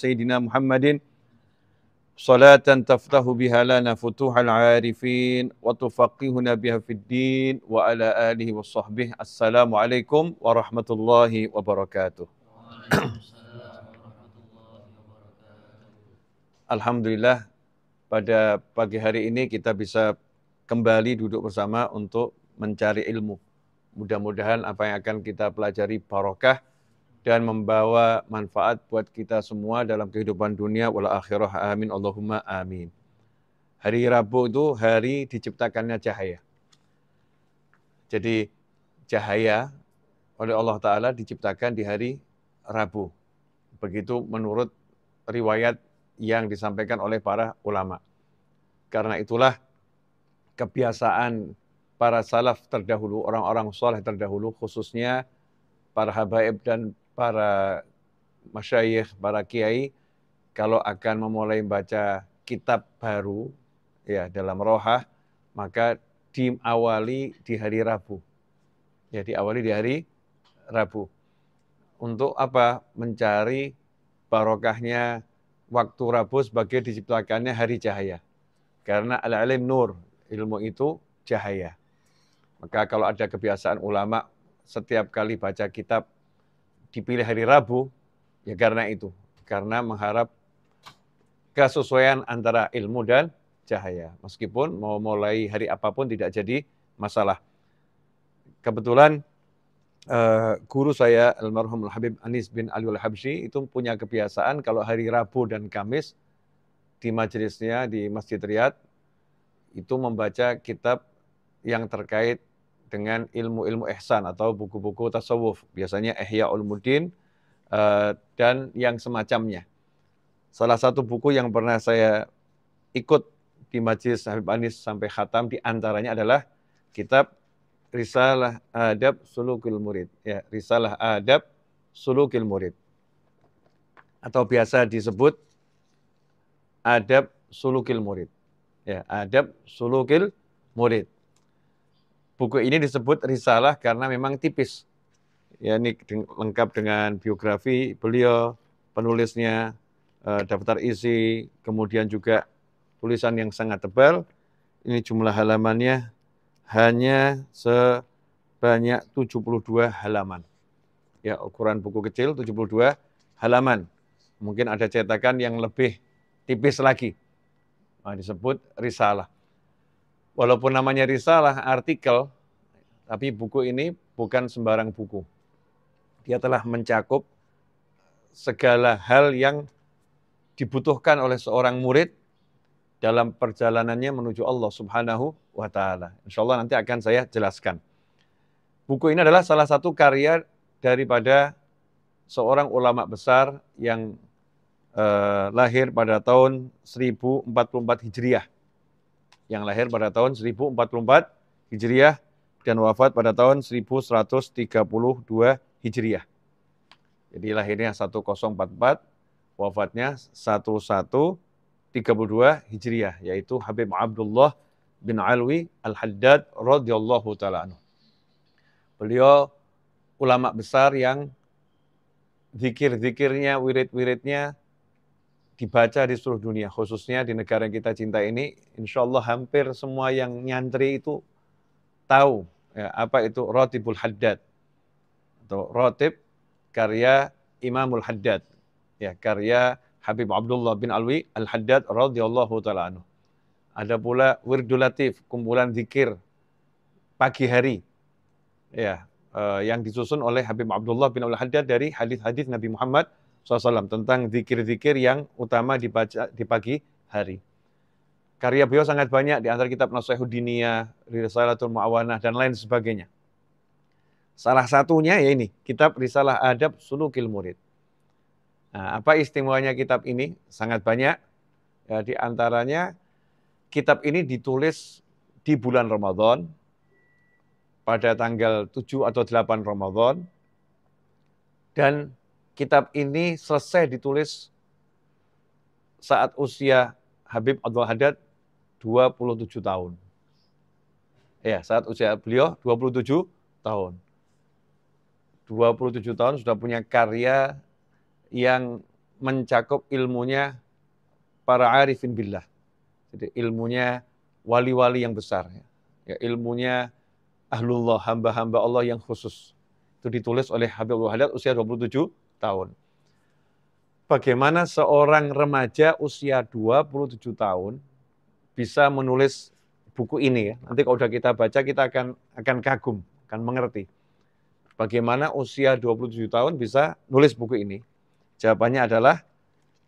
Sayyidina Muhammadin salatan taftahu biha lana futuhal arifin wa tufaqihuna biha wa ala alihi wa sahbihi assalamualaikum warahmatullahi wabarakatuh Alhamdulillah pada pagi hari ini kita bisa kembali duduk bersama untuk mencari ilmu. Mudah-mudahan apa yang akan kita pelajari barokah dan membawa manfaat buat kita semua dalam kehidupan dunia wal akhirah. Amin. Allahumma amin. Hari Rabu itu hari diciptakannya cahaya. Jadi cahaya oleh Allah Ta'ala diciptakan di hari Rabu. Begitu menurut riwayat yang disampaikan oleh para ulama. Karena itulah kebiasaan para salaf terdahulu, orang-orang soleh terdahulu, khususnya para habaib dan para masyayikh, para kiai kalau akan memulai membaca kitab baru ya dalam rohah maka diawali di hari Rabu. Ya diawali di hari Rabu. Untuk apa? Mencari barokahnya waktu Rabu sebagai diciptakannya hari cahaya. Karena al-alim nur, ilmu itu cahaya. Maka kalau ada kebiasaan ulama setiap kali baca kitab dipilih hari Rabu ya karena itu, karena mengharap kesesuaian antara ilmu dan cahaya. Meskipun mau mulai hari apapun tidak jadi masalah. Kebetulan uh, guru saya almarhum Habib Anis bin Ali Habsyi itu punya kebiasaan kalau hari Rabu dan Kamis di majelisnya di Masjid Riyad itu membaca kitab yang terkait dengan ilmu-ilmu ihsan atau buku-buku tasawuf, biasanya Ihya Ulumuddin uh, dan yang semacamnya. Salah satu buku yang pernah saya ikut di majelis Habib Anis sampai khatam di antaranya adalah kitab Risalah Adab Sulukil Murid. Ya, Risalah Adab Sulukil Murid. Atau biasa disebut Adab Sulukil Murid. Ya, Adab Sulukil Murid. Buku ini disebut risalah karena memang tipis. Ya, ini lengkap dengan biografi beliau, penulisnya, eh, daftar isi, kemudian juga tulisan yang sangat tebal. Ini jumlah halamannya hanya sebanyak 72 halaman. Ya, ukuran buku kecil 72 halaman. Mungkin ada cetakan yang lebih tipis lagi. Nah, disebut risalah. Walaupun namanya risalah, artikel, tapi buku ini bukan sembarang buku. Dia telah mencakup segala hal yang dibutuhkan oleh seorang murid dalam perjalanannya menuju Allah Subhanahu wa taala. Insya Allah nanti akan saya jelaskan. Buku ini adalah salah satu karya daripada seorang ulama besar yang eh, lahir pada tahun 1044 Hijriah yang lahir pada tahun 1044 Hijriah dan wafat pada tahun 1132 Hijriah. Jadi lahirnya 1044, wafatnya 1132 Hijriah, yaitu Habib Abdullah bin Alwi Al-Haddad radhiyallahu taala anhu. Beliau ulama besar yang zikir-zikirnya, wirid-wiridnya dibaca di seluruh dunia, khususnya di negara yang kita cinta ini, insya Allah hampir semua yang nyantri itu tahu ya, apa itu Rotibul Haddad atau Rotib karya Imamul Haddad, ya karya Habib Abdullah bin Alwi Al Haddad radhiyallahu taala anhu. Ada pula Wirdul kumpulan zikir pagi hari. Ya, eh, yang disusun oleh Habib Abdullah bin Al Haddad dari hadis-hadis Nabi Muhammad SAW tentang zikir-zikir yang utama dibaca di pagi hari. Karya beliau sangat banyak di antara kitab Nasuhuddinia, Risalatul Mu'awanah, dan lain sebagainya. Salah satunya ya ini, kitab Risalah Adab Sulukil Murid. Nah, apa istimewanya kitab ini? Sangat banyak. Ya, di antaranya, kitab ini ditulis di bulan Ramadan, pada tanggal 7 atau 8 Ramadan, dan kitab ini selesai ditulis saat usia Habib Abdul Haddad 27 tahun. Ya, saat usia beliau 27 tahun. 27 tahun sudah punya karya yang mencakup ilmunya para arifin billah. Jadi ilmunya wali-wali yang besar. Ya, ya ilmunya ahlullah, hamba-hamba Allah yang khusus. Itu ditulis oleh Habib Abdul Haddad usia 27 tahun. Bagaimana seorang remaja usia 27 tahun bisa menulis buku ini ya. Nanti kalau sudah kita baca kita akan akan kagum, akan mengerti. Bagaimana usia 27 tahun bisa nulis buku ini? Jawabannya adalah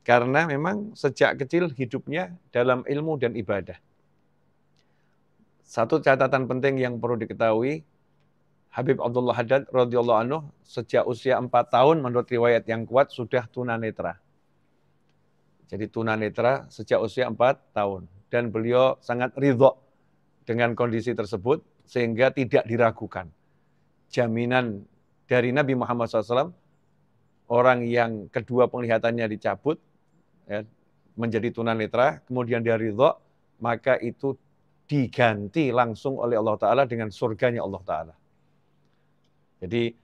karena memang sejak kecil hidupnya dalam ilmu dan ibadah. Satu catatan penting yang perlu diketahui, Habib Abdullah Haddad radhiyallahu anhu sejak usia 4 tahun menurut riwayat yang kuat sudah tunanetra. Jadi tunanetra sejak usia 4 tahun dan beliau sangat ridho dengan kondisi tersebut sehingga tidak diragukan. Jaminan dari Nabi Muhammad SAW, orang yang kedua penglihatannya dicabut, ya, menjadi tunanetra, kemudian dia ridho, maka itu diganti langsung oleh Allah Ta'ala dengan surganya Allah Ta'ala. Jadi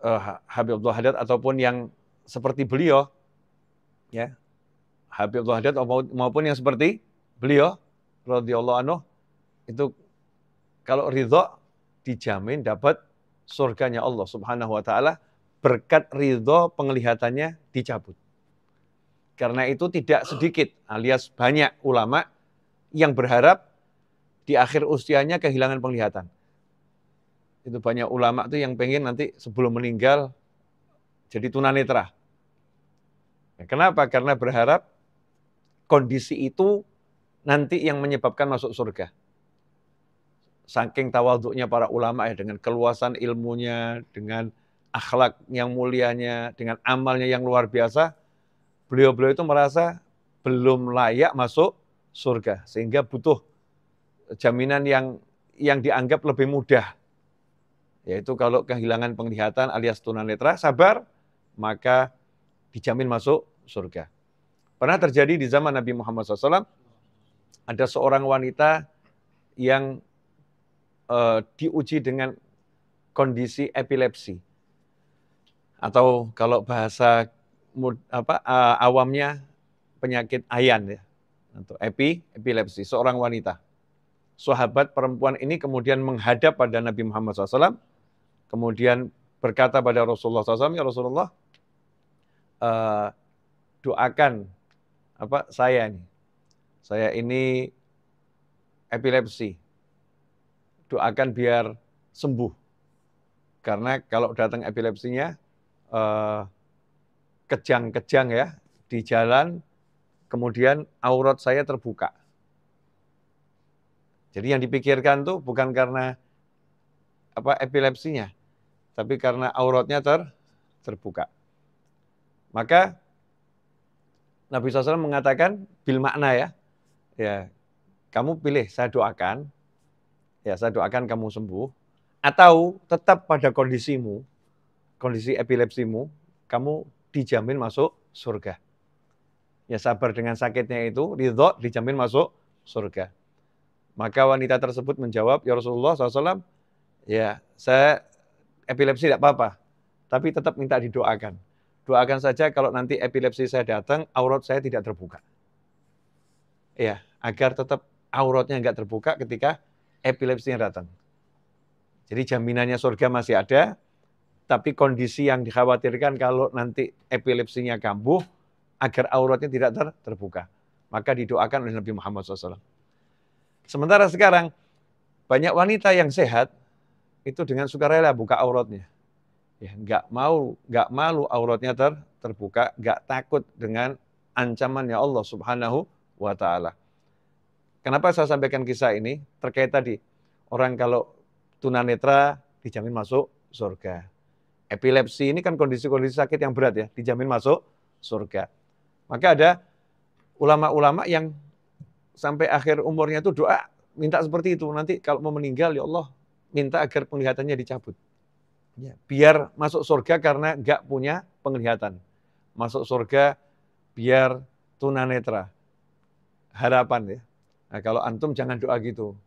uh, eh, Habib Abdul Haddad ataupun yang seperti beliau, ya Habib Abdul Haddad maupun yang seperti beliau, Rasulullah anhu, itu kalau ridho dijamin dapat surganya Allah Subhanahu wa taala berkat ridho penglihatannya dicabut. Karena itu tidak sedikit alias banyak ulama yang berharap di akhir usianya kehilangan penglihatan itu banyak ulama tuh yang pengen nanti sebelum meninggal jadi tunanetra. Nah, kenapa? Karena berharap kondisi itu nanti yang menyebabkan masuk surga. Saking tawaduknya para ulama ya dengan keluasan ilmunya, dengan akhlak yang mulianya, dengan amalnya yang luar biasa, beliau-beliau itu merasa belum layak masuk surga sehingga butuh jaminan yang yang dianggap lebih mudah yaitu kalau kehilangan penglihatan alias tunanetra, sabar, maka dijamin masuk surga. Pernah terjadi di zaman Nabi Muhammad SAW, ada seorang wanita yang uh, diuji dengan kondisi epilepsi. Atau kalau bahasa apa uh, awamnya penyakit ayan ya atau epi epilepsi seorang wanita sahabat perempuan ini kemudian menghadap pada Nabi Muhammad SAW kemudian berkata pada Rasulullah SAW, ya Rasulullah, uh, doakan apa saya ini. Saya ini epilepsi. Doakan biar sembuh. Karena kalau datang epilepsinya kejang eh, kejang-kejang ya di jalan, kemudian aurat saya terbuka. Jadi yang dipikirkan tuh bukan karena apa epilepsinya, tapi karena auratnya ter, terbuka. Maka Nabi SAW mengatakan bil makna ya, ya kamu pilih saya doakan, ya saya doakan kamu sembuh, atau tetap pada kondisimu, kondisi epilepsimu, kamu dijamin masuk surga. Ya sabar dengan sakitnya itu, ridho dijamin masuk surga. Maka wanita tersebut menjawab, Ya Rasulullah SAW, ya saya epilepsi tidak apa-apa, tapi tetap minta didoakan. Doakan saja kalau nanti epilepsi saya datang, aurat saya tidak terbuka. Ya, agar tetap auratnya nggak terbuka ketika epilepsinya datang. Jadi jaminannya surga masih ada, tapi kondisi yang dikhawatirkan kalau nanti epilepsinya kambuh, agar auratnya tidak ter terbuka. Maka didoakan oleh Nabi Muhammad SAW. Sementara sekarang, banyak wanita yang sehat, itu dengan sukarela buka auratnya. Ya, nggak mau, nggak malu auratnya ter, terbuka, nggak takut dengan ancaman ya Allah Subhanahu wa taala. Kenapa saya sampaikan kisah ini? Terkait tadi orang kalau tunanetra dijamin masuk surga. Epilepsi ini kan kondisi-kondisi sakit yang berat ya, dijamin masuk surga. Maka ada ulama-ulama yang sampai akhir umurnya itu doa minta seperti itu. Nanti kalau mau meninggal ya Allah minta agar penglihatannya dicabut. Ya, biar masuk surga karena nggak punya penglihatan. Masuk surga biar tunanetra. Harapan ya. Nah, kalau antum jangan doa gitu.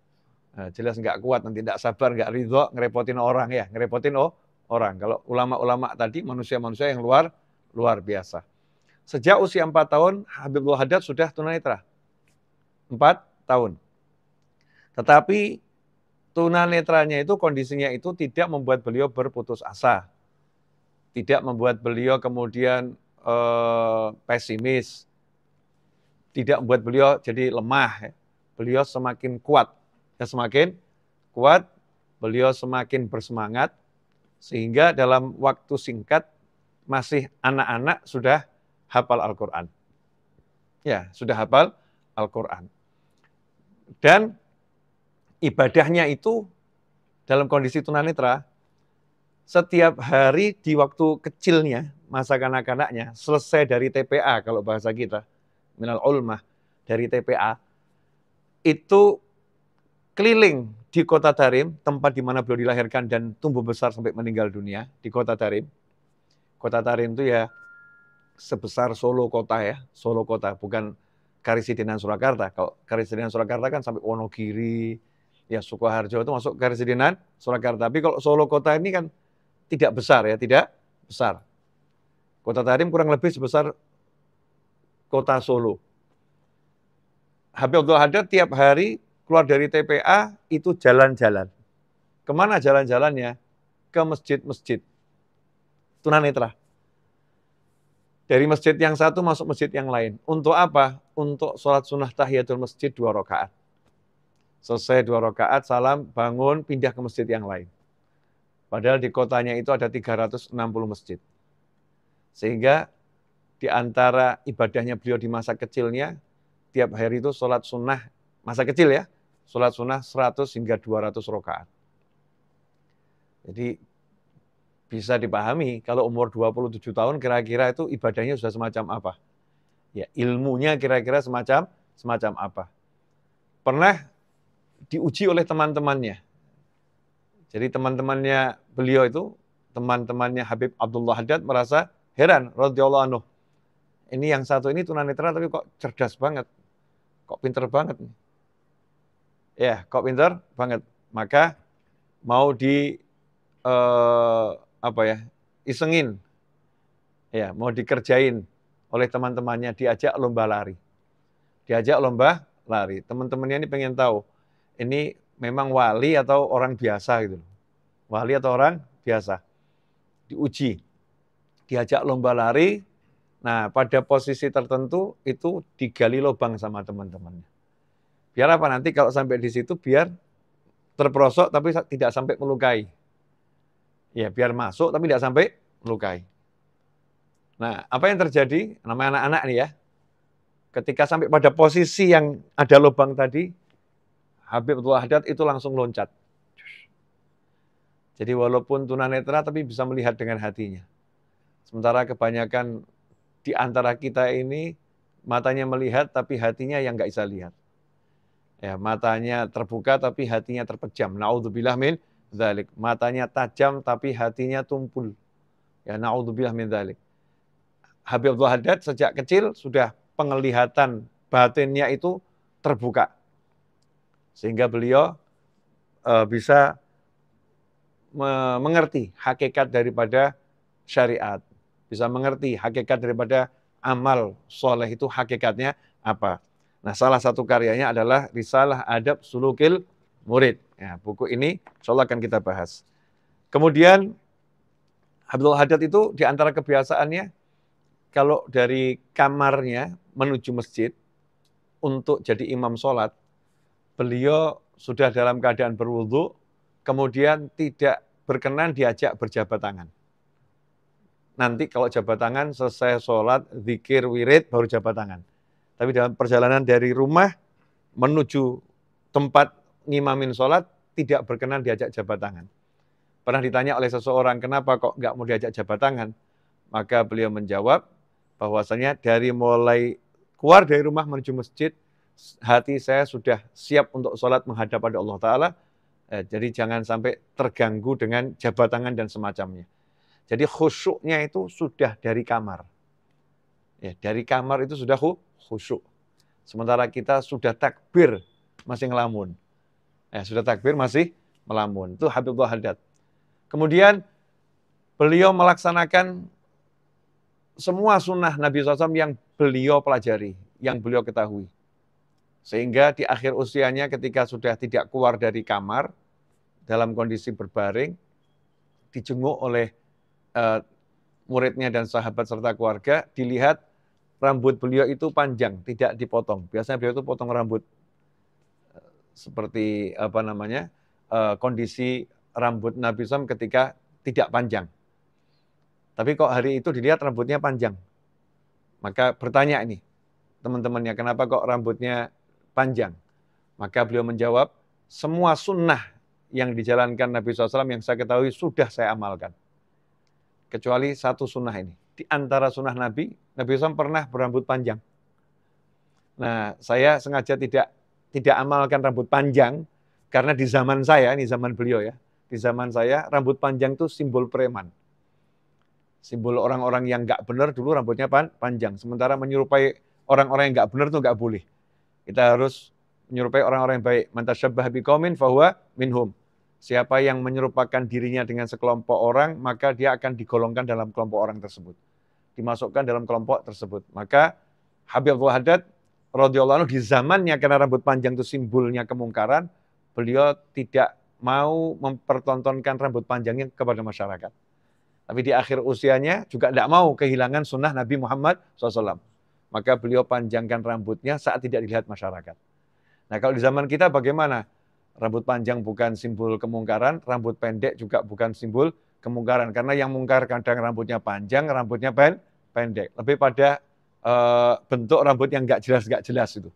Nah, jelas nggak kuat, nanti nggak sabar, nggak ridho, ngerepotin orang ya. Ngerepotin oh, orang. Kalau ulama-ulama tadi manusia-manusia yang luar luar biasa. Sejak usia 4 tahun, Habibullah Haddad sudah tunanetra. 4 tahun. Tetapi netranya itu kondisinya itu tidak membuat beliau berputus asa. Tidak membuat beliau kemudian eh, pesimis. Tidak membuat beliau jadi lemah. Ya. Beliau semakin kuat. Ya, semakin kuat, beliau semakin bersemangat. Sehingga dalam waktu singkat masih anak-anak sudah hafal Al-Quran. Ya, sudah hafal Al-Quran. Dan ibadahnya itu dalam kondisi tunanetra setiap hari di waktu kecilnya masa kanak-kanaknya selesai dari TPA kalau bahasa kita minal ulmah dari TPA itu keliling di kota Tarim tempat di mana beliau dilahirkan dan tumbuh besar sampai meninggal dunia di kota Tarim kota Tarim itu ya sebesar Solo kota ya Solo kota bukan Karisidenan Surakarta kalau Karisidenan Surakarta kan sampai Wonogiri ya Sukoharjo itu masuk ke Surakarta. Tapi kalau Solo kota ini kan tidak besar ya, tidak besar. Kota Tarim kurang lebih sebesar kota Solo. Habib Abdul Hadar tiap hari keluar dari TPA itu jalan-jalan. Kemana jalan-jalannya? Ke masjid-masjid. Tunanetra. Dari masjid yang satu masuk masjid yang lain. Untuk apa? Untuk sholat sunnah tahiyatul masjid dua rakaat. Selesai dua rakaat, salam, bangun, pindah ke masjid yang lain. Padahal di kotanya itu ada 360 masjid. Sehingga di antara ibadahnya beliau di masa kecilnya, tiap hari itu sholat sunnah, masa kecil ya, sholat sunnah 100 hingga 200 rakaat. Jadi bisa dipahami kalau umur 27 tahun kira-kira itu ibadahnya sudah semacam apa? Ya, ilmunya kira-kira semacam semacam apa? Pernah diuji oleh teman-temannya. Jadi teman-temannya beliau itu, teman-temannya Habib Abdullah Haddad merasa heran, radhiyallahu anhu. Ini yang satu ini tunanetra tapi kok cerdas banget. Kok pinter banget. Ya, kok pinter banget. Maka mau di uh, apa ya? isengin. Ya, mau dikerjain oleh teman-temannya diajak lomba lari. Diajak lomba lari. Teman-temannya ini pengen tahu ini memang wali atau orang biasa gitu loh. Wali atau orang biasa. Diuji. Diajak lomba lari. Nah, pada posisi tertentu itu digali lubang sama teman-temannya. Biar apa nanti kalau sampai di situ biar terperosok tapi tidak sampai melukai. Ya, biar masuk tapi tidak sampai melukai. Nah, apa yang terjadi? Namanya anak-anak nih ya. Ketika sampai pada posisi yang ada lubang tadi, Habib Haddad itu langsung loncat. Jadi walaupun tunanetra tapi bisa melihat dengan hatinya. Sementara kebanyakan di antara kita ini matanya melihat tapi hatinya yang nggak bisa lihat. Ya, matanya terbuka tapi hatinya terpejam. Naudzubillah min dzalik. Matanya tajam tapi hatinya tumpul. Ya, naudzubillah min dzalik. Habib Abdul Haddad sejak kecil sudah penglihatan batinnya itu terbuka. Sehingga beliau uh, bisa me mengerti hakikat daripada syariat. Bisa mengerti hakikat daripada amal soleh itu hakikatnya apa. Nah salah satu karyanya adalah Risalah Adab Sulukil Murid. Ya, buku ini insya akan kita bahas. Kemudian Abdul hadad itu di antara kebiasaannya kalau dari kamarnya menuju masjid untuk jadi imam sholat beliau sudah dalam keadaan berwudhu, kemudian tidak berkenan diajak berjabat tangan. Nanti kalau jabat tangan selesai sholat, zikir, wirid, baru jabat tangan. Tapi dalam perjalanan dari rumah menuju tempat ngimamin sholat, tidak berkenan diajak jabat tangan. Pernah ditanya oleh seseorang, kenapa kok nggak mau diajak jabat tangan? Maka beliau menjawab bahwasanya dari mulai keluar dari rumah menuju masjid, hati saya sudah siap untuk sholat menghadap pada Allah Ta'ala, eh, jadi jangan sampai terganggu dengan jabat tangan dan semacamnya. Jadi khusyuknya itu sudah dari kamar. Ya, dari kamar itu sudah khusyuk. Sementara kita sudah takbir masih ngelamun. Eh, sudah takbir masih melamun. Itu Habibullah Haddad. Kemudian beliau melaksanakan semua sunnah Nabi SAW yang beliau pelajari, yang beliau ketahui. Sehingga di akhir usianya ketika sudah tidak keluar dari kamar, dalam kondisi berbaring, dijenguk oleh uh, muridnya dan sahabat serta keluarga, dilihat rambut beliau itu panjang, tidak dipotong. Biasanya beliau itu potong rambut seperti apa namanya uh, kondisi rambut Nabi SAW ketika tidak panjang. Tapi kok hari itu dilihat rambutnya panjang. Maka bertanya ini teman-temannya, kenapa kok rambutnya panjang. Maka beliau menjawab, semua sunnah yang dijalankan Nabi SAW yang saya ketahui sudah saya amalkan. Kecuali satu sunnah ini. Di antara sunnah Nabi, Nabi SAW pernah berambut panjang. Nah, saya sengaja tidak tidak amalkan rambut panjang karena di zaman saya, ini zaman beliau ya, di zaman saya rambut panjang itu simbol preman. Simbol orang-orang yang nggak benar dulu rambutnya panjang. Sementara menyerupai orang-orang yang nggak benar itu nggak boleh. Kita harus menyerupai orang-orang yang baik. Mantasyabah bikomin fahuwa minhum. Siapa yang menyerupakan dirinya dengan sekelompok orang, maka dia akan digolongkan dalam kelompok orang tersebut. Dimasukkan dalam kelompok tersebut. Maka Habib Abdul Haddad radhiyallahu di zamannya karena rambut panjang itu simbolnya kemungkaran, beliau tidak mau mempertontonkan rambut panjangnya kepada masyarakat. Tapi di akhir usianya juga tidak mau kehilangan sunnah Nabi Muhammad SAW. Maka beliau panjangkan rambutnya saat tidak dilihat masyarakat. Nah kalau di zaman kita bagaimana? Rambut panjang bukan simbol kemungkaran, rambut pendek juga bukan simbol kemungkaran. Karena yang mungkar kadang rambutnya panjang, rambutnya pendek. Lebih pada e, bentuk rambut yang nggak jelas nggak jelas itu.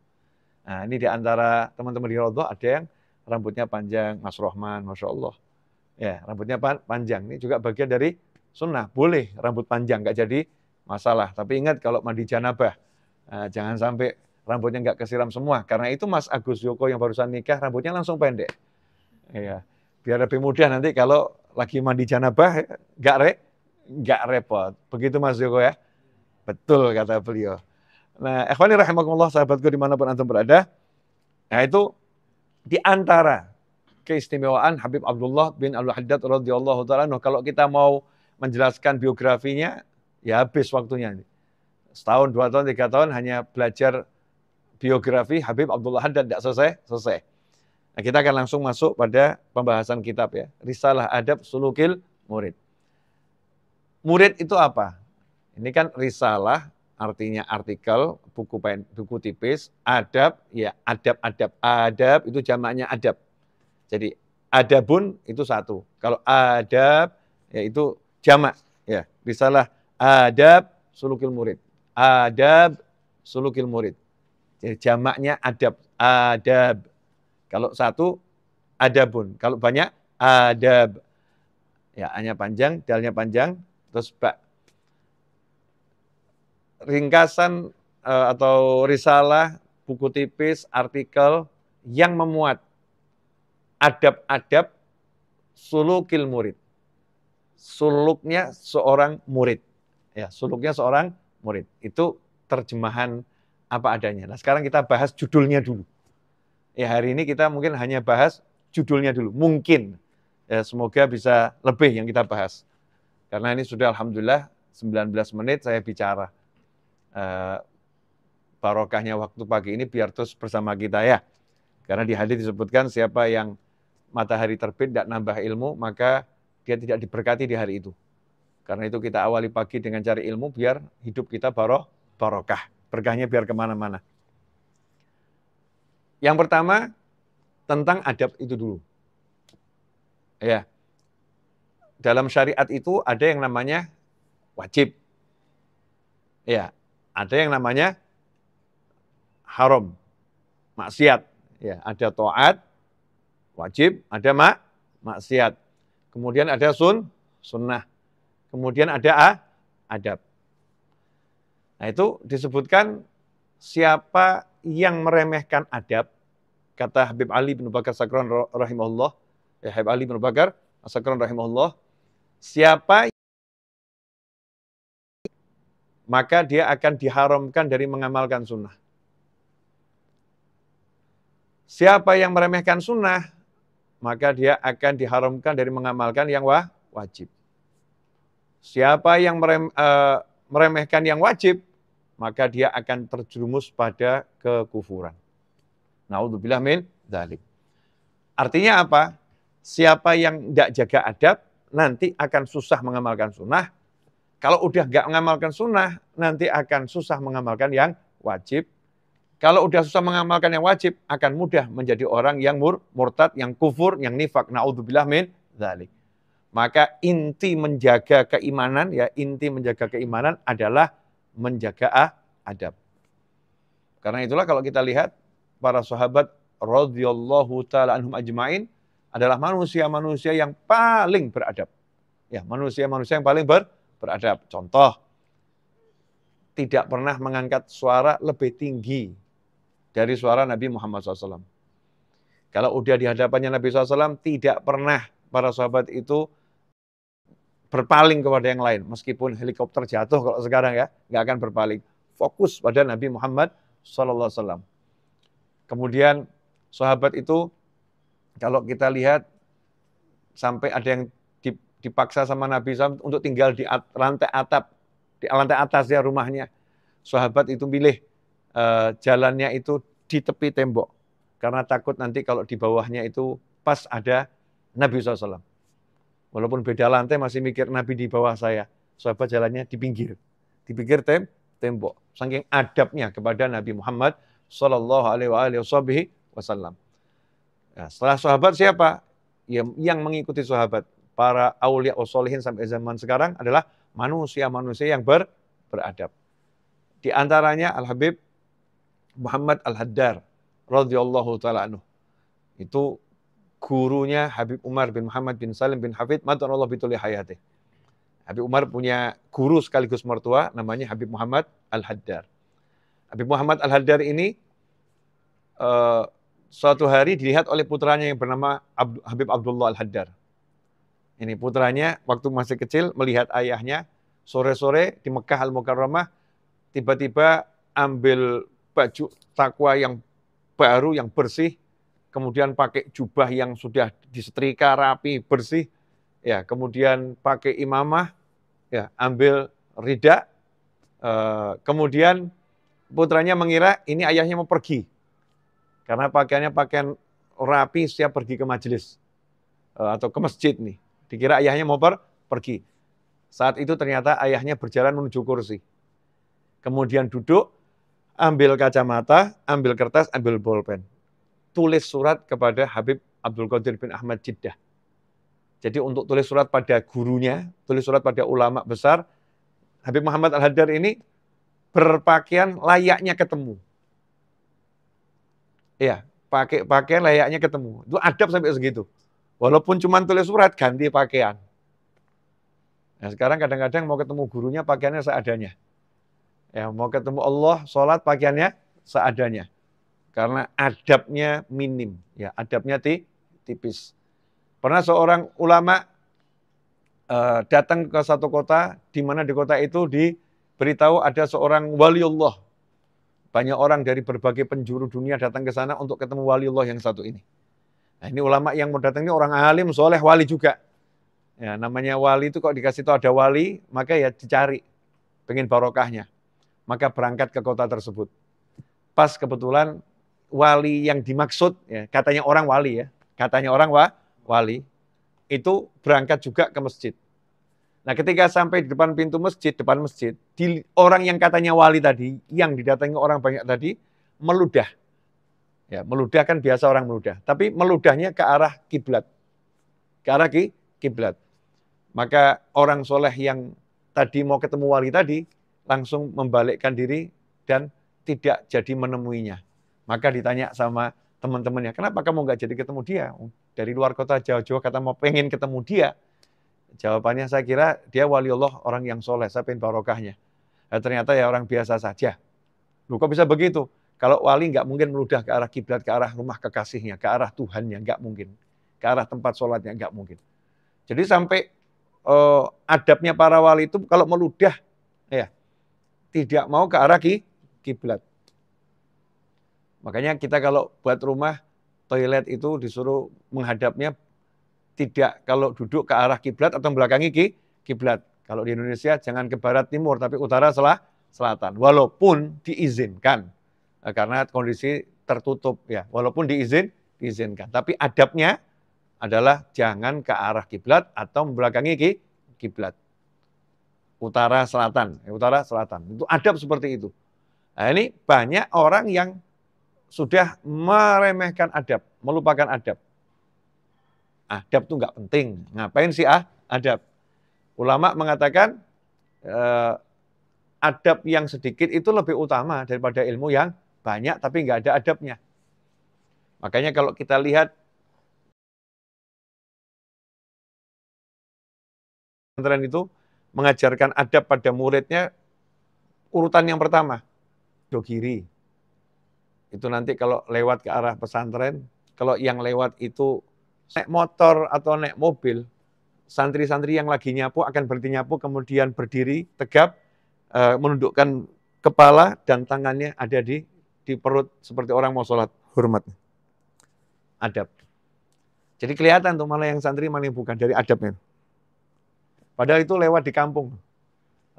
Nah ini di antara teman-teman di Rodoh ada yang rambutnya panjang, Mas Rohman, Masya Allah. Ya, rambutnya panjang. Ini juga bagian dari sunnah. Boleh rambut panjang, nggak jadi masalah. Tapi ingat kalau mandi janabah, eh, jangan sampai rambutnya nggak kesiram semua. Karena itu Mas Agus Yoko yang barusan nikah, rambutnya langsung pendek. Iya. Biar lebih mudah nanti kalau lagi mandi janabah, nggak re, nggak repot. Begitu Mas Yoko ya? Betul kata beliau. Nah, ikhwani rahimahumullah, sahabatku dimanapun antum berada. Nah itu di antara keistimewaan Habib Abdullah bin Al Haddad radhiyallahu taala kalau kita mau menjelaskan biografinya ya habis waktunya. Setahun, dua tahun, tiga tahun hanya belajar biografi Habib Abdullah dan tidak selesai, selesai. Nah, kita akan langsung masuk pada pembahasan kitab ya. Risalah Adab Sulukil Murid. Murid itu apa? Ini kan risalah artinya artikel, buku pen, buku tipis, adab ya adab adab adab itu jamaknya adab. Jadi adabun itu satu. Kalau adab ya itu jamak ya. Risalah Adab sulukil murid. Adab sulukil murid. Jadi jamaknya adab. Adab. Kalau satu, adabun. Kalau banyak, adab. Ya, hanya panjang, dalnya panjang, terus pak Ringkasan uh, atau risalah, buku tipis, artikel yang memuat adab-adab sulukil murid. Suluknya seorang murid ya suluknya seorang murid. Itu terjemahan apa adanya. Nah, sekarang kita bahas judulnya dulu. Ya, hari ini kita mungkin hanya bahas judulnya dulu. Mungkin ya, semoga bisa lebih yang kita bahas. Karena ini sudah alhamdulillah 19 menit saya bicara. Eh, barokahnya waktu pagi ini biar terus bersama kita ya. Karena di hadis disebutkan siapa yang matahari terbit tidak nambah ilmu, maka dia tidak diberkati di hari itu. Karena itu kita awali pagi dengan cari ilmu biar hidup kita baroh barokah. Berkahnya biar kemana-mana. Yang pertama, tentang adab itu dulu. Ya. Dalam syariat itu ada yang namanya wajib. Ya, ada yang namanya haram, maksiat. Ya, ada toat, wajib, ada mak, maksiat. Kemudian ada sun, sunnah. Kemudian ada a, adab. Nah itu disebutkan siapa yang meremehkan adab, kata Habib Ali bin Bakar Sakran rahimahullah, ya, Habib Ali bin Bakar Sakran rahimahullah, siapa maka dia akan diharamkan dari mengamalkan sunnah. Siapa yang meremehkan sunnah, maka dia akan diharamkan dari mengamalkan yang wajib. Siapa yang merem, uh, meremehkan yang wajib, maka dia akan terjerumus pada kekufuran. Naudzubillah min dalik. Artinya apa? Siapa yang tidak jaga adab nanti akan susah mengamalkan sunnah. Kalau udah nggak mengamalkan sunnah, nanti akan susah mengamalkan yang wajib. Kalau udah susah mengamalkan yang wajib, akan mudah menjadi orang yang mur, murtad, yang kufur, yang nifak. Naudzubillah min dalik. Maka inti menjaga keimanan ya, inti menjaga keimanan adalah menjaga ah, adab. Karena itulah kalau kita lihat para sahabat radhiyallahu taala anhum ajmain adalah manusia-manusia yang paling beradab. Ya, manusia-manusia yang paling ber, beradab. Contoh tidak pernah mengangkat suara lebih tinggi dari suara Nabi Muhammad SAW. Kalau udah di hadapannya Nabi SAW, tidak pernah para sahabat itu berpaling kepada yang lain. Meskipun helikopter jatuh kalau sekarang ya, nggak akan berpaling. Fokus pada Nabi Muhammad SAW. Kemudian sahabat itu kalau kita lihat sampai ada yang dipaksa sama Nabi SAW untuk tinggal di rantai atap, di lantai atas ya rumahnya. Sahabat itu milih uh, jalannya itu di tepi tembok karena takut nanti kalau di bawahnya itu pas ada Nabi SAW. Walaupun beda lantai masih mikir Nabi di bawah saya. Sahabat jalannya di pinggir. Di pinggir tem tembok. Saking adabnya kepada Nabi Muhammad Sallallahu Alaihi Wasallam. Nah, setelah sahabat siapa? Yang, yang mengikuti sahabat. Para aulia osolehin sampai zaman sekarang adalah manusia-manusia yang ber, beradab. Di antaranya Al-Habib Muhammad Al-Haddar radhiyallahu taala anhu. Itu gurunya Habib Umar bin Muhammad bin Salim bin Hafid allah bituli hayati. Habib Umar punya guru sekaligus mertua namanya Habib Muhammad Al-Haddar. Habib Muhammad Al-Haddar ini uh, suatu hari dilihat oleh putranya yang bernama Abdu, Habib Abdullah Al-Haddar. Ini putranya waktu masih kecil melihat ayahnya sore-sore di Mekah Al-Mukarramah tiba-tiba ambil baju takwa yang baru yang bersih kemudian pakai jubah yang sudah disetrika rapi bersih, ya kemudian pakai imamah, ya ambil rida, e, eh, kemudian putranya mengira ini ayahnya mau pergi karena pakaiannya pakaian rapi siap pergi ke majelis e, atau ke masjid nih, dikira ayahnya mau per pergi. Saat itu ternyata ayahnya berjalan menuju kursi, kemudian duduk, ambil kacamata, ambil kertas, ambil bolpen tulis surat kepada Habib Abdul Qadir bin Ahmad Jiddah. Jadi untuk tulis surat pada gurunya, tulis surat pada ulama besar, Habib Muhammad Al-Hadar ini berpakaian layaknya ketemu. Iya, pakai pakaian layaknya ketemu. Itu adab sampai segitu. Walaupun cuma tulis surat, ganti pakaian. Nah, sekarang kadang-kadang mau ketemu gurunya pakaiannya seadanya. Ya, mau ketemu Allah, sholat pakaiannya seadanya karena adabnya minim, ya adabnya tipis. Pernah seorang ulama uh, datang ke satu kota, di mana di kota itu diberitahu ada seorang waliullah. Banyak orang dari berbagai penjuru dunia datang ke sana untuk ketemu waliullah yang satu ini. Nah, ini ulama yang mau datang ini orang alim, soleh, wali juga. Ya, namanya wali itu kok dikasih tahu ada wali, maka ya dicari, pengen barokahnya. Maka berangkat ke kota tersebut. Pas kebetulan wali yang dimaksud, ya, katanya orang wali ya, katanya orang wa, wali, itu berangkat juga ke masjid. Nah ketika sampai di depan pintu masjid, depan masjid, di, orang yang katanya wali tadi, yang didatangi orang banyak tadi, meludah. Ya, meludah kan biasa orang meludah, tapi meludahnya ke arah kiblat. Ke arah ki, kiblat. Maka orang soleh yang tadi mau ketemu wali tadi, langsung membalikkan diri dan tidak jadi menemuinya. Maka ditanya sama teman-temannya, kenapa kamu nggak jadi ketemu dia? Dari luar kota jauh-jauh kata mau pengen ketemu dia. Jawabannya saya kira dia wali Allah orang yang soleh, saya pengen barokahnya. Nah, ternyata ya orang biasa saja. Lu kok bisa begitu? Kalau wali nggak mungkin meludah ke arah kiblat, ke arah rumah kekasihnya, ke arah Tuhannya, nggak mungkin. Ke arah tempat sholatnya, nggak mungkin. Jadi sampai uh, adabnya para wali itu kalau meludah, ya tidak mau ke arah kiblat Makanya kita kalau buat rumah toilet itu disuruh menghadapnya tidak kalau duduk ke arah kiblat atau belakang ki, kiblat. Kalau di Indonesia jangan ke barat timur tapi utara selah selatan. Walaupun diizinkan eh, karena kondisi tertutup ya. Walaupun diizin diizinkan, tapi adabnya adalah jangan ke arah kiblat atau belakang ki, kiblat. Utara selatan, eh, utara selatan. Itu adab seperti itu. Nah, ini banyak orang yang sudah meremehkan adab, melupakan adab. Adab itu nggak penting. Ngapain sih ah adab? Ulama mengatakan eh, adab yang sedikit itu lebih utama daripada ilmu yang banyak tapi nggak ada adabnya. Makanya kalau kita lihat pesantren itu mengajarkan adab pada muridnya urutan yang pertama, dogiri itu nanti kalau lewat ke arah pesantren, kalau yang lewat itu naik motor atau naik mobil, santri-santri yang lagi nyapu akan berhenti nyapu, kemudian berdiri tegap, e, menundukkan kepala dan tangannya ada di di perut seperti orang mau sholat. Hormat. Adab. Jadi kelihatan tuh mana yang santri, mana yang bukan dari adabnya. Padahal itu lewat di kampung.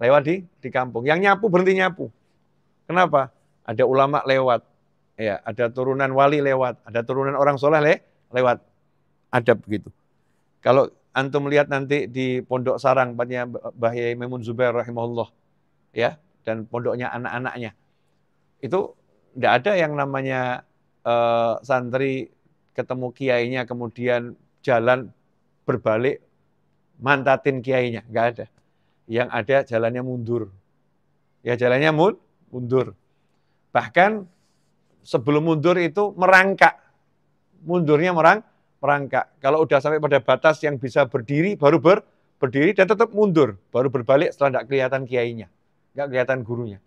Lewat di di kampung. Yang nyapu berhenti nyapu. Kenapa? Ada ulama lewat Ya, ada turunan wali lewat, ada turunan orang soleh le, lewat. Ada begitu. Kalau antum lihat nanti di Pondok Sarang, banyak bahaya Memun Zubair rahimahullah, ya, dan pondoknya anak-anaknya, itu tidak ada yang namanya uh, santri ketemu kiainya kemudian jalan berbalik mantatin kiainya, nggak ada. Yang ada jalannya mundur. Ya jalannya mundur. Bahkan sebelum mundur itu merangkak. Mundurnya merang, merangkak. Kalau udah sampai pada batas yang bisa berdiri, baru ber, berdiri dan tetap mundur. Baru berbalik setelah tidak kelihatan kiainya. Nggak kelihatan gurunya.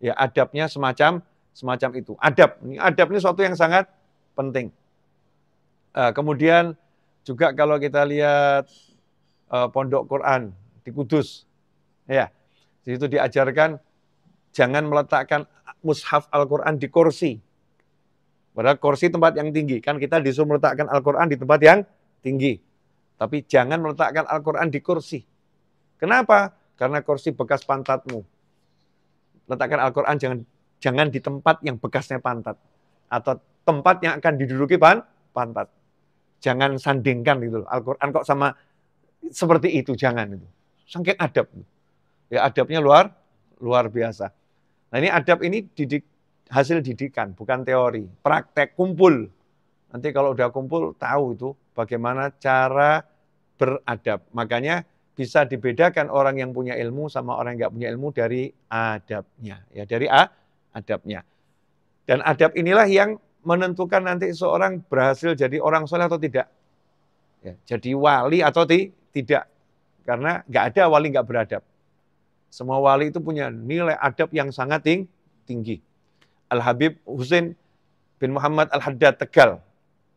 Ya adabnya semacam semacam itu. Adab. Ini adab ini suatu yang sangat penting. Uh, kemudian juga kalau kita lihat uh, pondok Quran di Kudus, ya di situ diajarkan jangan meletakkan mushaf Al-Quran di kursi. Padahal kursi tempat yang tinggi. Kan kita disuruh meletakkan Al-Quran di tempat yang tinggi. Tapi jangan meletakkan Al-Quran di kursi. Kenapa? Karena kursi bekas pantatmu. Letakkan Al-Quran jangan jangan di tempat yang bekasnya pantat. Atau tempat yang akan diduduki pan, pantat. Jangan sandingkan gitu loh. Al-Quran kok sama seperti itu, jangan itu. Sangking adab. Ya adabnya luar luar biasa. Nah ini adab ini didik, hasil didikan, bukan teori. Praktek, kumpul. Nanti kalau udah kumpul, tahu itu bagaimana cara beradab. Makanya bisa dibedakan orang yang punya ilmu sama orang yang nggak punya ilmu dari adabnya. Ya, dari A, adabnya. Dan adab inilah yang menentukan nanti seorang berhasil jadi orang soleh atau tidak. Ya, jadi wali atau ti, tidak. Karena nggak ada wali nggak beradab. Semua wali itu punya nilai adab yang sangat tinggi. Al-Habib Husain bin Muhammad Al-Haddad Tegal.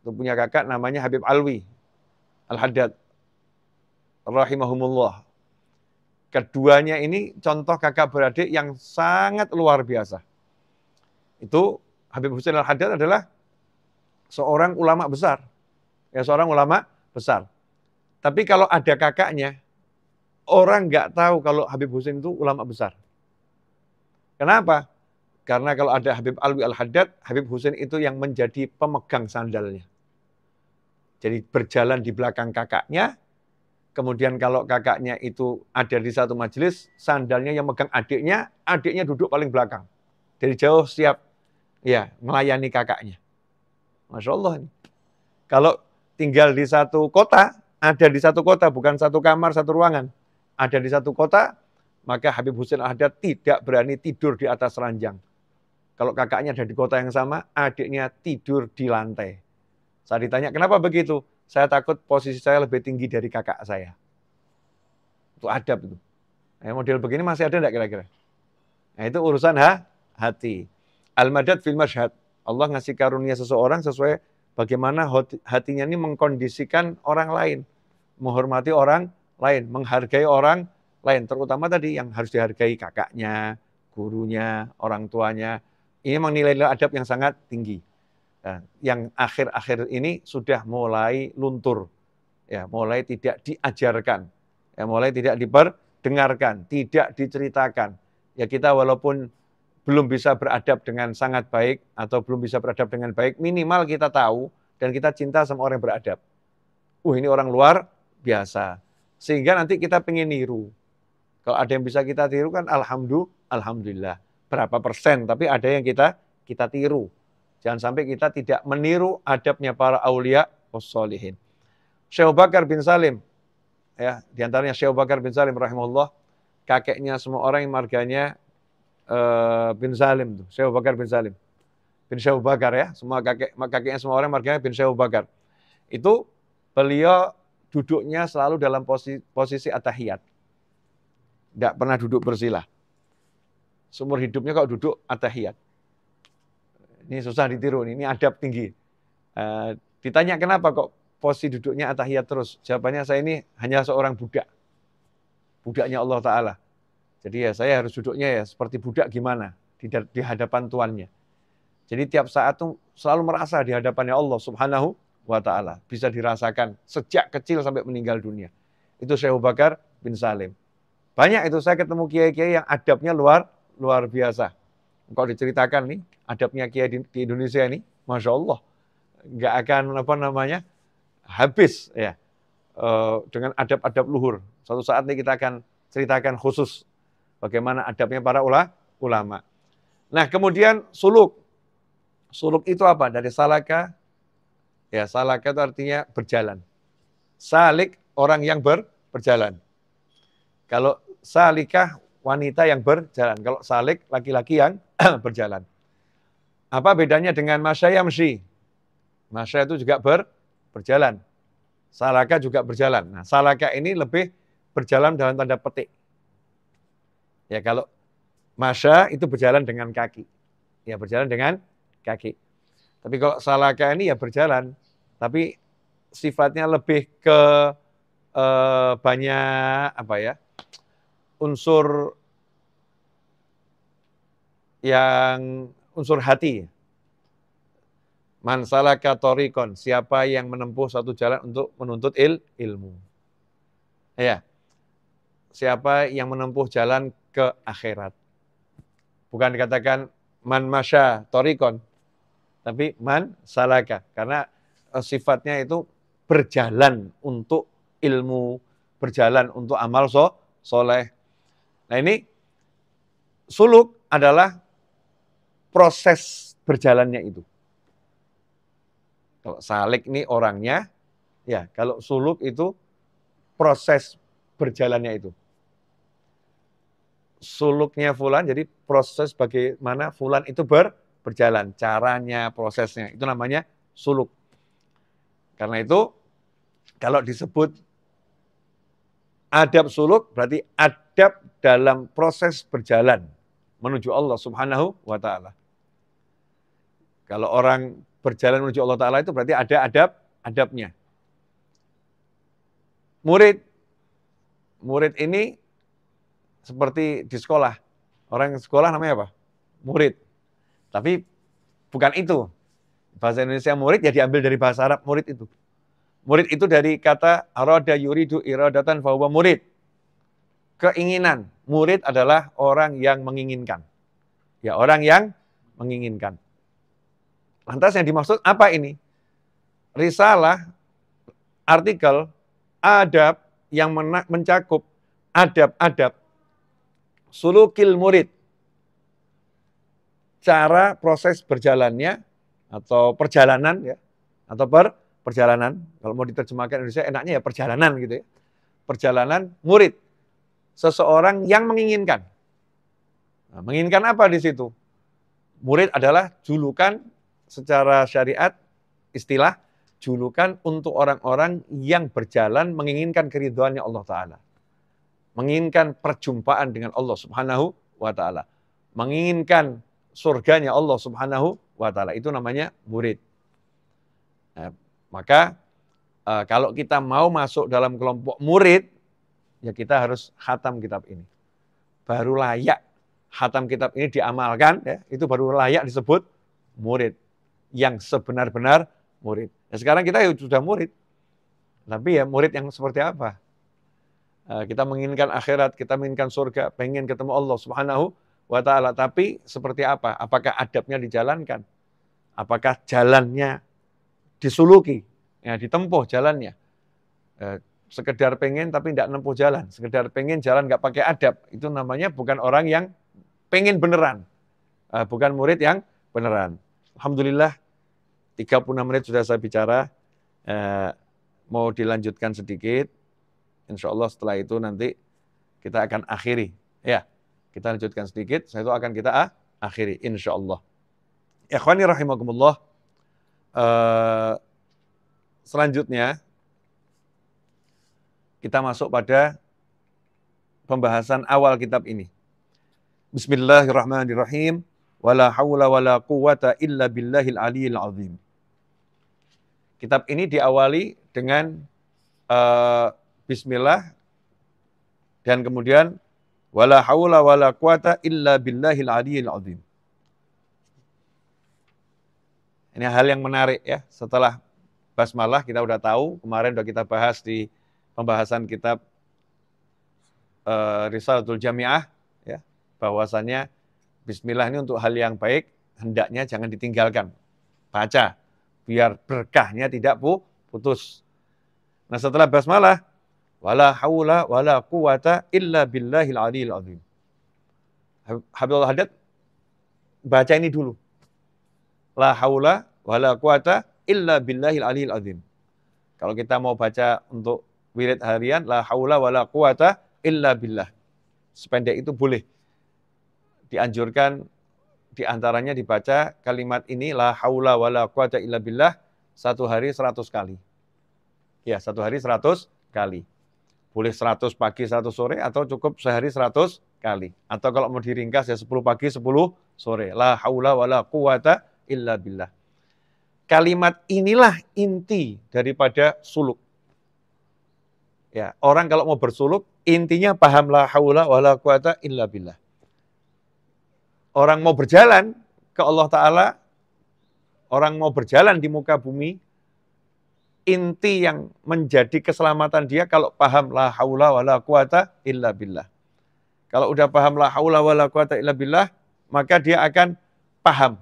Itu punya kakak namanya Habib Alwi Al-Haddad. Rahimahumullah. Keduanya ini contoh kakak beradik yang sangat luar biasa. Itu Habib Husain Al-Haddad adalah seorang ulama besar. Ya, seorang ulama besar. Tapi kalau ada kakaknya, orang nggak tahu kalau Habib Husain itu ulama besar. Kenapa? Karena kalau ada Habib Alwi Al-Haddad, Habib Husain itu yang menjadi pemegang sandalnya. Jadi berjalan di belakang kakaknya, kemudian kalau kakaknya itu ada di satu majelis, sandalnya yang megang adiknya, adiknya duduk paling belakang. Dari jauh siap ya melayani kakaknya. Masya Allah. Kalau tinggal di satu kota, ada di satu kota, bukan satu kamar, satu ruangan. Ada di satu kota, maka Habib Husain Al-Haddad tidak berani tidur di atas ranjang kalau kakaknya ada di kota yang sama, adiknya tidur di lantai. Saya ditanya, kenapa begitu? Saya takut posisi saya lebih tinggi dari kakak saya. Itu adab itu. Eh, model begini masih ada enggak kira-kira? Nah itu urusan ha? hati. Al-madad fil mashhad. Allah ngasih karunia seseorang sesuai bagaimana hatinya ini mengkondisikan orang lain. Menghormati orang lain, menghargai orang lain. Terutama tadi yang harus dihargai kakaknya, gurunya, orang tuanya, ini memang nilai-nilai adab yang sangat tinggi. Nah, yang akhir-akhir ini sudah mulai luntur, ya, mulai tidak diajarkan, ya, mulai tidak diperdengarkan, tidak diceritakan. Ya kita walaupun belum bisa beradab dengan sangat baik atau belum bisa beradab dengan baik, minimal kita tahu dan kita cinta sama orang yang beradab. Uh, ini orang luar biasa. Sehingga nanti kita pengen niru. Kalau ada yang bisa kita tiru kan alhamdulillah. alhamdulillah berapa persen, tapi ada yang kita kita tiru. Jangan sampai kita tidak meniru adabnya para aulia wassalihin. Syekh Bakar bin Salim, ya diantaranya Syekh Bakar bin Salim rahimahullah, kakeknya semua orang yang marganya uh, bin Salim tuh, Syekh Bakar bin Salim. Bin Syekh Bakar ya, semua kakek kakeknya semua orang marganya bin Syekh Bakar. Itu beliau duduknya selalu dalam posisi, posisi atahiyat. Tidak pernah duduk bersilah. Seumur hidupnya kalau duduk atahiyat. Ini susah ditiru, ini adab tinggi. Uh, ditanya kenapa kok posisi duduknya atahiyat terus? Jawabannya saya ini hanya seorang budak. Budaknya Allah Ta'ala. Jadi ya saya harus duduknya ya seperti budak gimana di, di hadapan tuannya. Jadi tiap saat tuh selalu merasa di hadapannya Allah Subhanahu wa taala. Bisa dirasakan sejak kecil sampai meninggal dunia. Itu Syekh Bakar bin Salim. Banyak itu saya ketemu kiai-kiai yang adabnya luar luar biasa. Engkau diceritakan nih, adabnya kiai di, di Indonesia ini, masya Allah, nggak akan apa namanya habis ya eh, dengan adab-adab luhur. Suatu saat nih kita akan ceritakan khusus bagaimana adabnya para ula, ulama. Nah kemudian suluk, suluk itu apa? Dari salaka, ya salaka itu artinya berjalan. Salik orang yang ber, berjalan. Kalau salikah wanita yang berjalan. Kalau salik, laki-laki yang berjalan. Apa bedanya dengan masya yamsi? Masya itu juga ber, berjalan. Salaka juga berjalan. Nah, salaka ini lebih berjalan dalam tanda petik. Ya kalau masya itu berjalan dengan kaki. Ya berjalan dengan kaki. Tapi kalau salaka ini ya berjalan, tapi sifatnya lebih ke eh, banyak apa ya? unsur yang unsur hati. Man salaka torikon, siapa yang menempuh satu jalan untuk menuntut il, ilmu. Ya. Siapa yang menempuh jalan ke akhirat. Bukan dikatakan man masya torikon, tapi man salaka. Karena eh, sifatnya itu berjalan untuk ilmu, berjalan untuk amal so, soleh. Nah ini suluk adalah proses berjalannya itu. Kalau salik ini orangnya, ya kalau suluk itu proses berjalannya itu. Suluknya fulan, jadi proses bagaimana fulan itu ber, berjalan, caranya, prosesnya, itu namanya suluk. Karena itu kalau disebut adab suluk berarti adab dalam proses berjalan menuju Allah Subhanahu wa taala. Kalau orang berjalan menuju Allah taala itu berarti ada adab adabnya. Murid murid ini seperti di sekolah. Orang sekolah namanya apa? Murid. Tapi bukan itu. Bahasa Indonesia murid ya diambil dari bahasa Arab murid itu. Murid itu dari kata arada yuridu iradatan fahuwa murid keinginan. Murid adalah orang yang menginginkan. Ya, orang yang menginginkan. Lantas yang dimaksud apa ini? Risalah, artikel, adab yang mencakup adab-adab sulukil murid. Cara proses berjalannya atau perjalanan ya, atau per perjalanan. Kalau mau diterjemahkan Indonesia enaknya ya perjalanan gitu ya. Perjalanan murid seseorang yang menginginkan. Nah, menginginkan apa di situ? Murid adalah julukan secara syariat istilah julukan untuk orang-orang yang berjalan menginginkan keriduannya Allah Ta'ala. Menginginkan perjumpaan dengan Allah Subhanahu wa Ta'ala. Menginginkan surganya Allah Subhanahu wa Ta'ala. Itu namanya murid. Nah, maka eh, kalau kita mau masuk dalam kelompok murid, ya kita harus hatam kitab ini. Baru layak hatam kitab ini diamalkan, ya, itu baru layak disebut murid. Yang sebenar-benar murid. Ya, sekarang kita ya sudah murid. Tapi ya murid yang seperti apa? Eh, kita menginginkan akhirat, kita menginginkan surga, pengen ketemu Allah subhanahu wa ta'ala. Tapi seperti apa? Apakah adabnya dijalankan? Apakah jalannya disuluki? Ya, ditempuh jalannya? Eh, sekedar pengen tapi tidak nempuh jalan, sekedar pengen jalan nggak pakai adab, itu namanya bukan orang yang pengen beneran, eh, bukan murid yang beneran. Alhamdulillah 36 menit sudah saya bicara, eh, mau dilanjutkan sedikit, insya Allah setelah itu nanti kita akan akhiri. Ya, kita lanjutkan sedikit, saya itu akan kita ah, akhiri, insya Allah. Ikhwani rahimakumullah, eh, selanjutnya, kita masuk pada pembahasan awal kitab ini. Bismillahirrahmanirrahim. Wala hawla wala quwata illa billahil aliyil azim. Kitab ini diawali dengan uh, bismillah dan kemudian wala hawla wala quwata illa billahil aliyil azim. Ini hal yang menarik ya. Setelah basmalah kita udah tahu, kemarin udah kita bahas di pembahasan kitab uh, Risalatul Jamiah ya, bahwasannya bismillah ini untuk hal yang baik hendaknya jangan ditinggalkan. Baca biar berkahnya tidak putus. Nah, setelah basmalah wala haula wala quwata illa billahil aliyil azim. Habibul Haddad baca ini dulu. La haula wala quwata illa billahil aliyil azim. Kalau kita mau baca untuk wirid harian la haula wala quwata illa billah. Sependek itu boleh. Dianjurkan diantaranya dibaca kalimat ini la haula wala quwata illa billah satu hari seratus kali. Ya, satu hari seratus kali. Boleh seratus pagi, seratus sore atau cukup sehari seratus kali. Atau kalau mau diringkas ya sepuluh pagi, sepuluh sore. La haula wala quwata illa billah. Kalimat inilah inti daripada suluk. Ya, orang kalau mau bersuluk, intinya pahamlah haula la quwata illa billah. Orang mau berjalan ke Allah Ta'ala, orang mau berjalan di muka bumi, inti yang menjadi keselamatan dia kalau paham la haula la quwata illa billah. Kalau udah paham la haula la quwata illa billah, maka dia akan paham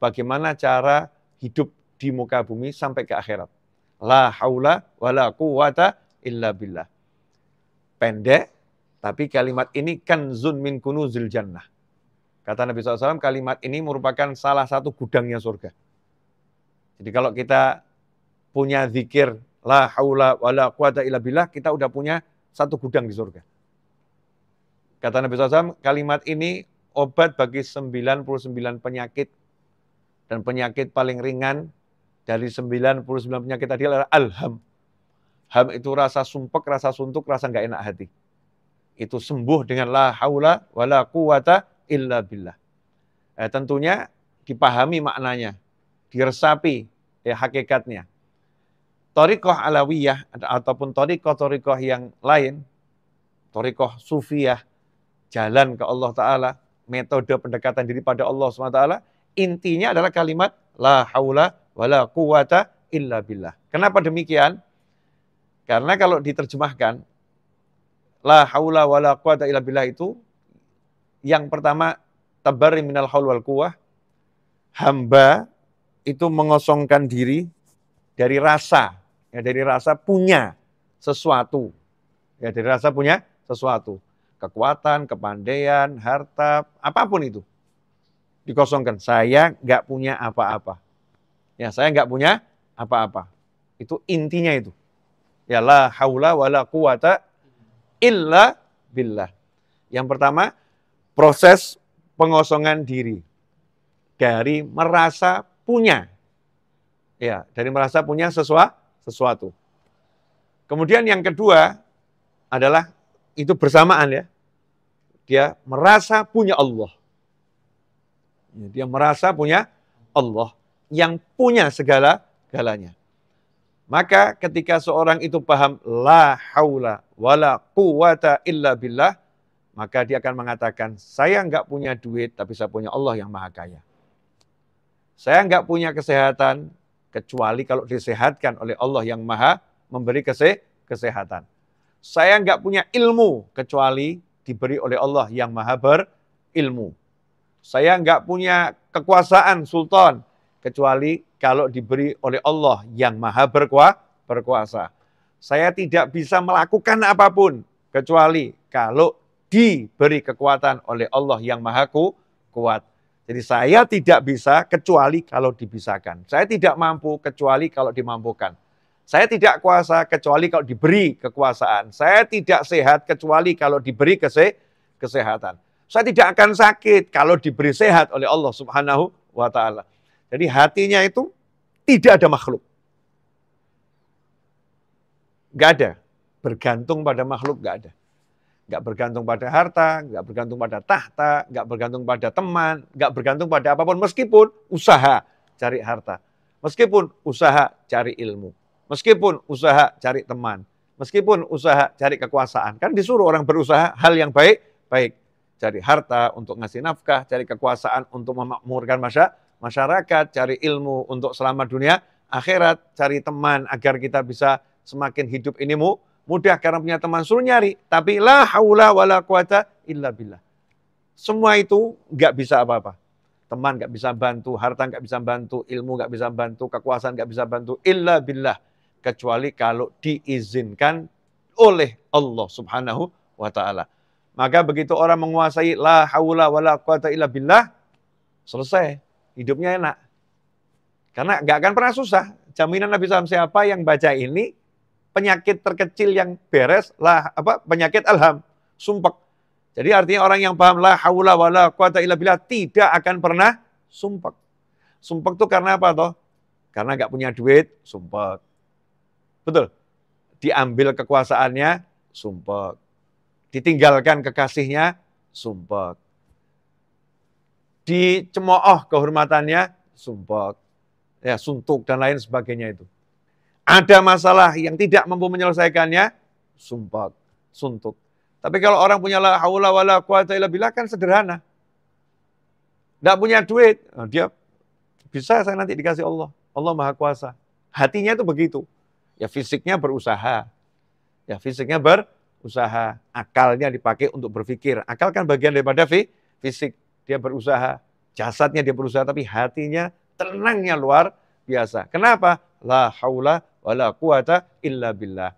bagaimana cara hidup di muka bumi sampai ke akhirat. La haula la quwata illa billah. Pendek, tapi kalimat ini kanzun min kunuzil jannah. Kata Nabi SAW, kalimat ini merupakan salah satu gudangnya surga. Jadi kalau kita punya zikir, la haula wa la quwata illa billah, kita udah punya satu gudang di surga. Kata Nabi SAW, kalimat ini obat bagi 99 penyakit. Dan penyakit paling ringan dari 99 penyakit tadi adalah alham. Ham itu rasa sumpek, rasa suntuk, rasa nggak enak hati. Itu sembuh dengan la haula la quwata illa billah. Eh, tentunya dipahami maknanya, diresapi ya, hakikatnya. Torikoh alawiyah ataupun torikoh-torikoh yang lain, torikoh sufiyah, jalan ke Allah Ta'ala, metode pendekatan diri pada Allah SWT, intinya adalah kalimat La haula la quwata illa billah. Kenapa demikian? Karena kalau diterjemahkan, la haula wa la quwata illa billah itu, yang pertama, tabari minal haul wal quwah, hamba itu mengosongkan diri dari rasa, ya dari rasa punya sesuatu. Ya dari rasa punya sesuatu. Kekuatan, kepandaian, harta, apapun itu. Dikosongkan. Saya nggak punya apa-apa. Ya, saya nggak punya apa-apa. Itu intinya itu. Ya la haula wala quwata illa billah. Yang pertama, proses pengosongan diri dari merasa punya. Ya, dari merasa punya sesuatu, sesuatu. Kemudian yang kedua adalah itu bersamaan ya. Dia merasa punya Allah. Ya, dia merasa punya Allah yang punya segala galanya. Maka ketika seorang itu paham la haula wala quwata illa billah, maka dia akan mengatakan, saya enggak punya duit, tapi saya punya Allah yang maha kaya. Saya enggak punya kesehatan, kecuali kalau disehatkan oleh Allah yang maha memberi kese kesehatan. Saya enggak punya ilmu, kecuali diberi oleh Allah yang maha berilmu. Saya enggak punya kekuasaan sultan, kecuali kalau diberi oleh Allah yang maha berkuah, berkuasa. Saya tidak bisa melakukan apapun kecuali kalau diberi kekuatan oleh Allah yang maha ku, kuat. Jadi saya tidak bisa kecuali kalau dibisakan. Saya tidak mampu kecuali kalau dimampukan. Saya tidak kuasa kecuali kalau diberi kekuasaan. Saya tidak sehat kecuali kalau diberi kese kesehatan. Saya tidak akan sakit kalau diberi sehat oleh Allah Subhanahu wa taala. Jadi hatinya itu tidak ada makhluk. Nggak ada. Bergantung pada makhluk nggak ada. Nggak bergantung pada harta, nggak bergantung pada tahta, nggak bergantung pada teman, nggak bergantung pada apapun. Meskipun usaha cari harta. Meskipun usaha cari ilmu. Meskipun usaha cari teman. Meskipun usaha cari kekuasaan. Kan disuruh orang berusaha hal yang baik, baik. Cari harta untuk ngasih nafkah, cari kekuasaan untuk memakmurkan masyarakat masyarakat, cari ilmu untuk selamat dunia, akhirat, cari teman agar kita bisa semakin hidup ini mu mudah karena punya teman suruh nyari. Tapi la haula wala quwata illa billah. Semua itu nggak bisa apa-apa. Teman nggak bisa bantu, harta nggak bisa bantu, ilmu nggak bisa bantu, kekuasaan nggak bisa bantu, illa billah. Kecuali kalau diizinkan oleh Allah subhanahu wa ta'ala. Maka begitu orang menguasai la haula wala quwata illa billah, selesai hidupnya enak. Karena nggak akan pernah susah. Jaminan Nabi SAW siapa yang baca ini, penyakit terkecil yang beres, lah apa penyakit alham, sumpek. Jadi artinya orang yang paham la wa wala quwata illa billah tidak akan pernah sumpek. Sumpek itu karena apa toh? Karena nggak punya duit, sumpek. Betul. Diambil kekuasaannya, sumpek. Ditinggalkan kekasihnya, sumpek dicemooh kehormatannya, sumpah, ya suntuk dan lain sebagainya itu. Ada masalah yang tidak mampu menyelesaikannya, sumpah, suntuk. Tapi kalau orang punya la haula wala quwata illa billah kan sederhana. Tidak punya duit, nah, dia bisa saya nanti dikasih Allah. Allah Maha Kuasa. Hatinya itu begitu. Ya fisiknya berusaha. Ya fisiknya berusaha. Akalnya dipakai untuk berpikir. Akal kan bagian daripada fisik dia berusaha, jasadnya dia berusaha, tapi hatinya tenangnya luar biasa. Kenapa? La haula wa la quwata illa billah.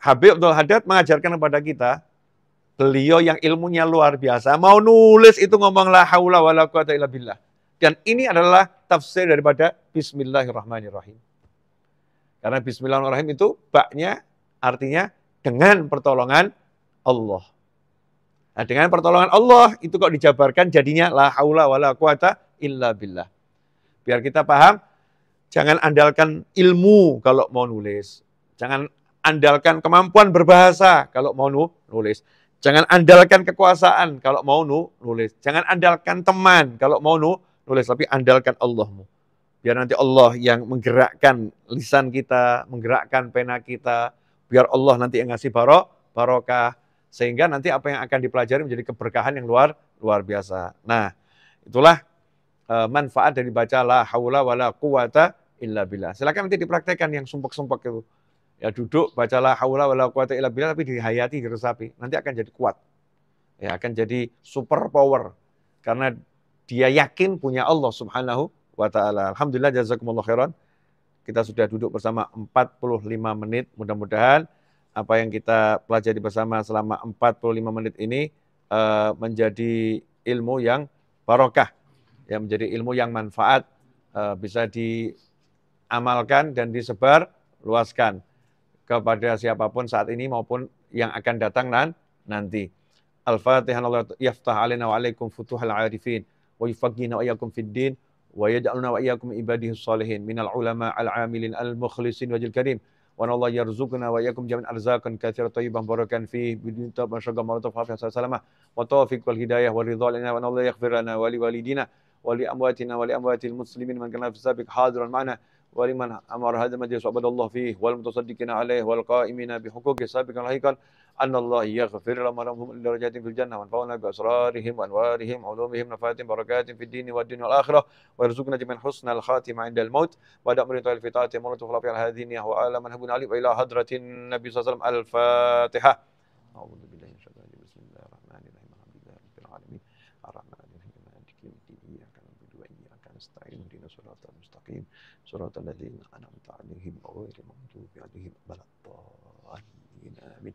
Habib Abdul Haddad mengajarkan kepada kita, beliau yang ilmunya luar biasa, mau nulis itu ngomong la haula wa la quwata illa billah. Dan ini adalah tafsir daripada Bismillahirrahmanirrahim. Karena Bismillahirrahmanirrahim itu baknya artinya dengan pertolongan Allah. Nah, dengan pertolongan Allah itu kok dijabarkan jadinya la haula wala quwata illa billah. Biar kita paham, jangan andalkan ilmu kalau mau nulis. Jangan andalkan kemampuan berbahasa kalau mau nulis. Jangan andalkan kekuasaan kalau mau nulis. Jangan andalkan teman kalau mau nulis, tapi andalkan Allahmu. Biar nanti Allah yang menggerakkan lisan kita, menggerakkan pena kita. Biar Allah nanti yang ngasih barok, barokah sehingga nanti apa yang akan dipelajari menjadi keberkahan yang luar luar biasa. Nah, itulah uh, manfaat dari baca la haula wala quwata illa billah. Silakan nanti dipraktekkan yang sumpek-sumpek itu. Ya duduk bacalah la haula wala quwata illa billah tapi dihayati, diresapi. Nanti akan jadi kuat. Ya akan jadi super power karena dia yakin punya Allah Subhanahu wa taala. Alhamdulillah jazakumullah khairan. Kita sudah duduk bersama 45 menit. Mudah-mudahan apa yang kita pelajari bersama selama 45 menit ini uh, menjadi ilmu yang barokah, yang menjadi ilmu yang manfaat, uh, bisa diamalkan dan disebar luaskan kepada siapapun saat ini maupun yang akan datang dan nanti. Al-Fatihah Allah yaftah alaina wa alaikum futuhal arifin wa yufaqina wa iyyakum fid din wa yaj'alna wa iyyakum ibadihi salihin minal ulama al amilin al mukhlisin wajil karim. وان الله يرزقنا واياكم جميعا ارزاقا كثيرا طيبا مباركا فيه بدون تاب طب مشقه مرضى وعافيه صلى حسنه سلامه والتوفيق والهدايه والرضا لنا وان الله يغفر لنا ولوالدينا ولامواتنا ولاموات المسلمين من كان في السابق حاضرا معنا ولمن امر هذا المجلس وعبد الله فيه والمتصدقين عليه والقائمين بحقوقه سابقا لاحقا أن الله يغفر لهم ولهم درجات في الجنة وانفعنا بأسرارهم وأنوارهم وعلومهم نفاتهم بركاتهم في الدين والدنيا والآخرة ويرزقنا جميعا حسن الخاتمة عند الموت بعد أمر طويل في طاعته مرة أخرى في هذه النية أعلم من هبنا عليه وإلى حضرة النبي صلى الله عليه وسلم الفاتحة أعوذ بالله من الشيطان الرجيم بسم الله الرحمن الرحيم الحمد لله رب العالمين الرحمن الرحيم مالك يوم الدين إياك نعبد وإياك نستعين اهدنا الصراط المستقيم صراط الذين أنعمت عليهم غير المغضوب عليهم ولا الضالين آمين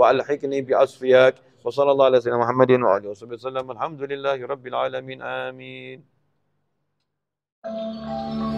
وألحقني بأصفياك وصلى الله على سيدنا محمد اله وصحبه وسلم الحمد لله رب العالمين آمين